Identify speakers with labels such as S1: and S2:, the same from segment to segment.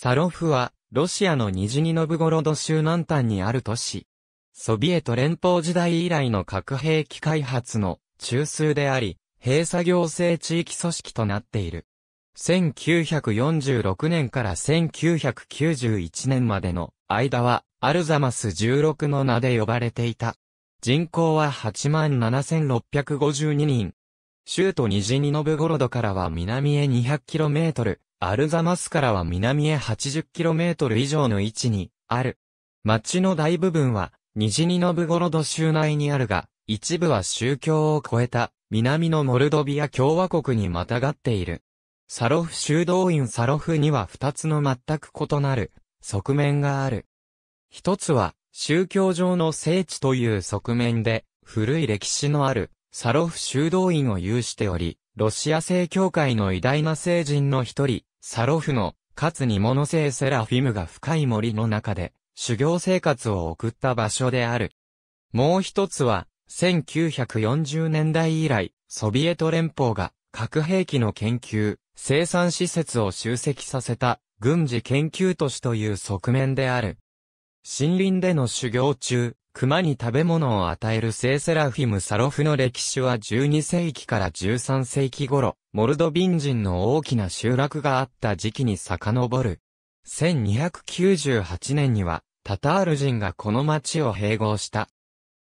S1: サロフは、ロシアのニジニノブゴロド州南端にある都市。ソビエト連邦時代以来の核兵器開発の中枢であり、閉鎖行政地域組織となっている。1946年から1991年までの間は、アルザマス16の名で呼ばれていた。人口は87,652人。州都ニジニノブゴロドからは南へ 200km、アルザマスからは南へ 80km 以上の位置にある。町の大部分は、西にノブゴロド州内にあるが、一部は宗教を超えた、南のモルドビア共和国にまたがっている。サロフ修道院サロフには二つの全く異なる、側面がある。一つは、宗教上の聖地という側面で、古い歴史のある、サロフ修道院を有しており、ロシア正教会の偉大な聖人の一人、サロフの、かつに物聖セラフィムが深い森の中で、修行生活を送った場所である。もう一つは、1940年代以来、ソビエト連邦が核兵器の研究、生産施設を集積させた軍事研究都市という側面である。森林での修行中、熊に食べ物を与える聖セラフィム・サロフの歴史は12世紀から13世紀頃、モルドビン人の大きな集落があった時期に遡る。1298年には、タタール人がこの町を併合した。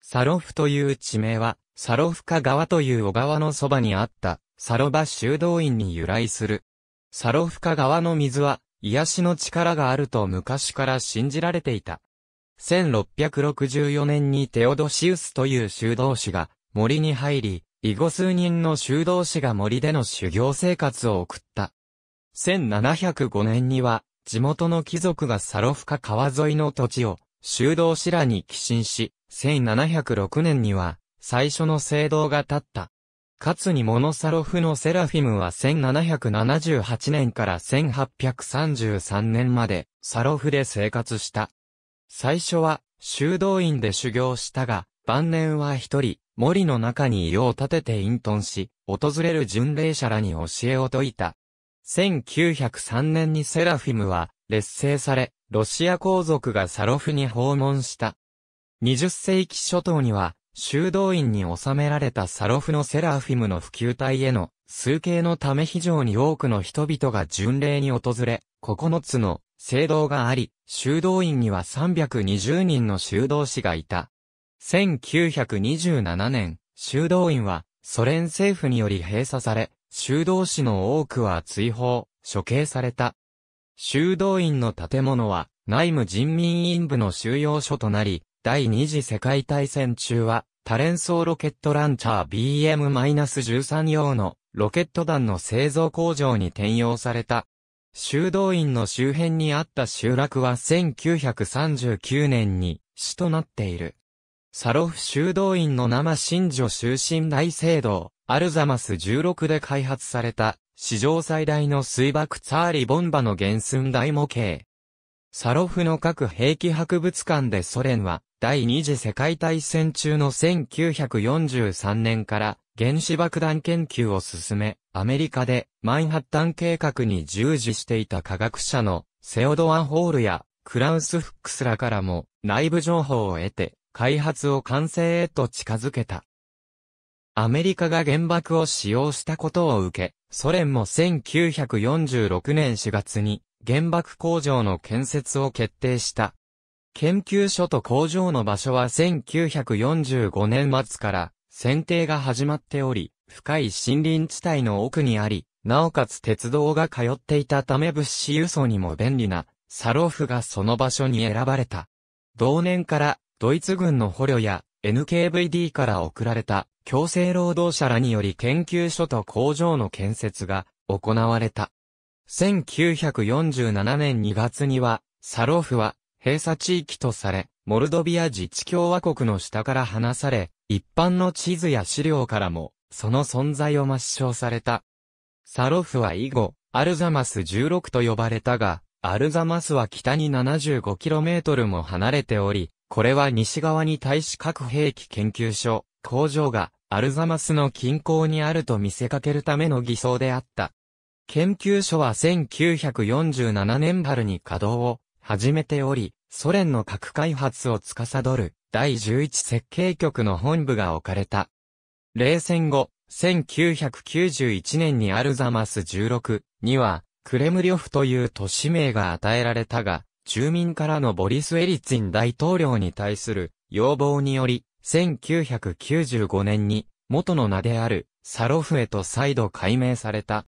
S1: サロフという地名は、サロフカ川という小川のそばにあった、サロバ修道院に由来する。サロフカ川の水は、癒しの力があると昔から信じられていた。1664年にテオドシウスという修道士が森に入り、以後数人の修道士が森での修行生活を送った。1705年には、地元の貴族がサロフカ川沿いの土地を修道士らに寄進し、1706年には最初の聖堂が建った。かつにモノサロフのセラフィムは1778年から1833年までサロフで生活した。最初は修道院で修行したが、晩年は一人、森の中に家を建てて隠遁し、訪れる巡礼者らに教えを説いた。1903年にセラフィムは劣勢され、ロシア皇族がサロフに訪問した。20世紀初頭には、修道院に収められたサロフのセラフィムの普及体への、数形のため非常に多くの人々が巡礼に訪れ、9つの聖堂があり、修道院には320人の修道士がいた。1927年、修道院はソ連政府により閉鎖され、修道士の多くは追放、処刑された。修道院の建物は内務人民院部の収容所となり、第二次世界大戦中は多連装ロケットランチャー BM-13 用のロケット弾の製造工場に転用された。修道院の周辺にあった集落は1939年に市となっている。サロフ修道院の生新女終身大聖堂、アルザマス16で開発された、史上最大の水爆ツァーリボンバの原寸大模型、サロフの各兵器博物館でソ連は第二次世界大戦中の1943年から原子爆弾研究を進め、アメリカでマンハッタン計画に従事していた科学者のセオドアン・ホールやクラウス・フックスらからも内部情報を得て開発を完成へと近づけた。アメリカが原爆を使用したことを受け、ソ連も1946年4月に原爆工場の建設を決定した。研究所と工場の場所は1945年末から選定が始まっており、深い森林地帯の奥にあり、なおかつ鉄道が通っていたため物資輸送にも便利なサロフがその場所に選ばれた。同年からドイツ軍の捕虜や NKVD から送られた強制労働者らにより研究所と工場の建設が行われた。1947年2月には、サロフは閉鎖地域とされ、モルドビア自治共和国の下から離され、一般の地図や資料からも、その存在を抹消された。サロフは以後、アルザマス16と呼ばれたが、アルザマスは北に 75km も離れており、これは西側に対し核兵器研究所、工場が、アルザマスの近郊にあると見せかけるための偽装であった。研究所は1947年春に稼働を始めており、ソ連の核開発を司る第11設計局の本部が置かれた。冷戦後、1991年にアルザマス16には、クレムリョフという都市名が与えられたが、住民からのボリス・エリツィン大統領に対する要望により、1995年に元の名であるサロフへと再度改名された。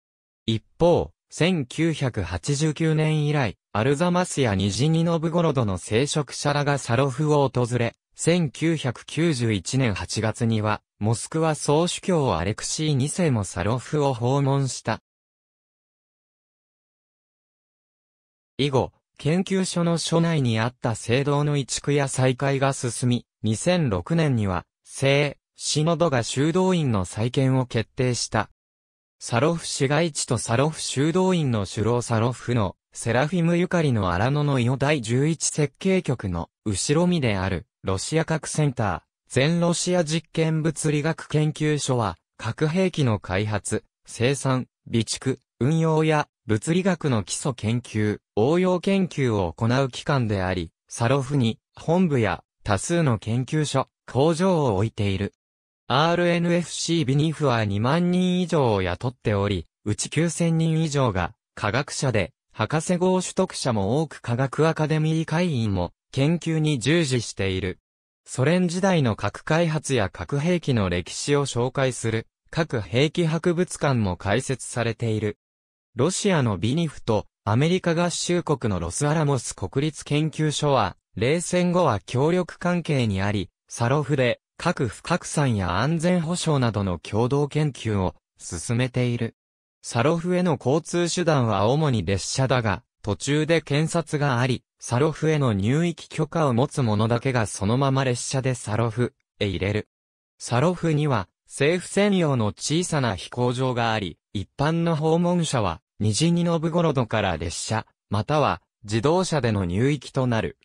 S1: 一方、1989年以来、アルザマスやニジニノブゴロドの聖職者らがサロフを訪れ、1991年8月には、モスクワ総主教アレクシー2世もサロフを訪問した。以後、研究所の所内にあった聖堂の移築や再開が進み、2006年には、聖、シノドが修道院の再建を決定した。サロフ市街地とサロフ修道院の首脳サロフのセラフィムゆかりの荒野の伊予第11設計局の後ろ身であるロシア核センター、全ロシア実験物理学研究所は核兵器の開発、生産、備蓄、運用や物理学の基礎研究、応用研究を行う機関であり、サロフに本部や多数の研究所、工場を置いている。RNFC ビニフは2万人以上を雇っており、うち9000人以上が科学者で、博士号取得者も多く科学アカデミー会員も研究に従事している。ソ連時代の核開発や核兵器の歴史を紹介する核兵器博物館も開設されている。ロシアのビニフとアメリカ合衆国のロスアラモス国立研究所は冷戦後は協力関係にあり、サロフで各不拡散や安全保障などの共同研究を進めている。サロフへの交通手段は主に列車だが、途中で検察があり、サロフへの入域許可を持つ者だけがそのまま列車でサロフへ入れる。サロフには政府専用の小さな飛行場があり、一般の訪問者は、ニジニノブゴロドから列車、または自動車での入域となる。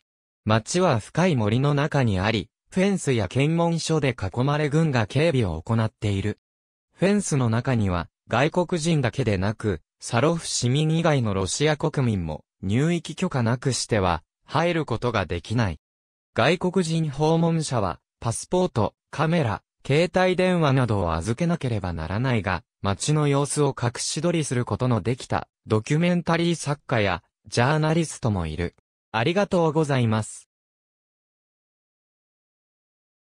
S1: 街は深い森の中にあり、フェンスや検問所で囲まれ軍が警備を行っている。フェンスの中には、外国人だけでなく、サロフ市民以外のロシア国民も、入域許可なくしては、入ることができない。外国人訪問者は、パスポート、カメラ、携帯電話などを預けなければならないが、街の様子を隠し撮りすることのできた、ドキュメンタリー作家や、ジャーナリストもいる。ありがとうございます。